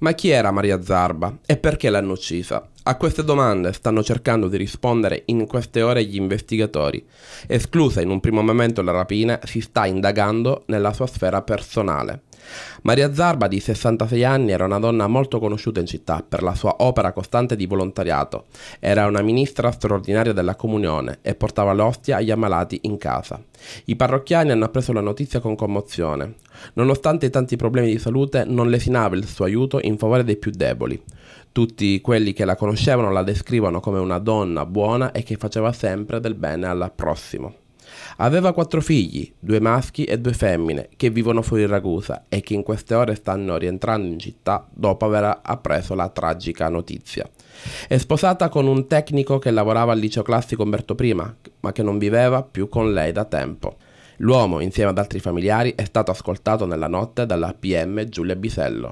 Ma chi era Maria Zarba e perché l'hanno uccisa? A queste domande stanno cercando di rispondere in queste ore gli investigatori. Esclusa in un primo momento la rapina, si sta indagando nella sua sfera personale. Maria Zarba, di 66 anni, era una donna molto conosciuta in città per la sua opera costante di volontariato. Era una ministra straordinaria della comunione e portava l'ostia agli ammalati in casa. I parrocchiani hanno appreso la notizia con commozione. Nonostante i tanti problemi di salute, non lesinava il suo aiuto in favore dei più deboli. Tutti quelli che la conoscevano la descrivono come una donna buona e che faceva sempre del bene al prossimo. Aveva quattro figli, due maschi e due femmine, che vivono fuori Ragusa e che in queste ore stanno rientrando in città dopo aver appreso la tragica notizia. È sposata con un tecnico che lavorava al liceo classico Umberto I, ma che non viveva più con lei da tempo. L'uomo, insieme ad altri familiari, è stato ascoltato nella notte dalla PM Giulia Bisello.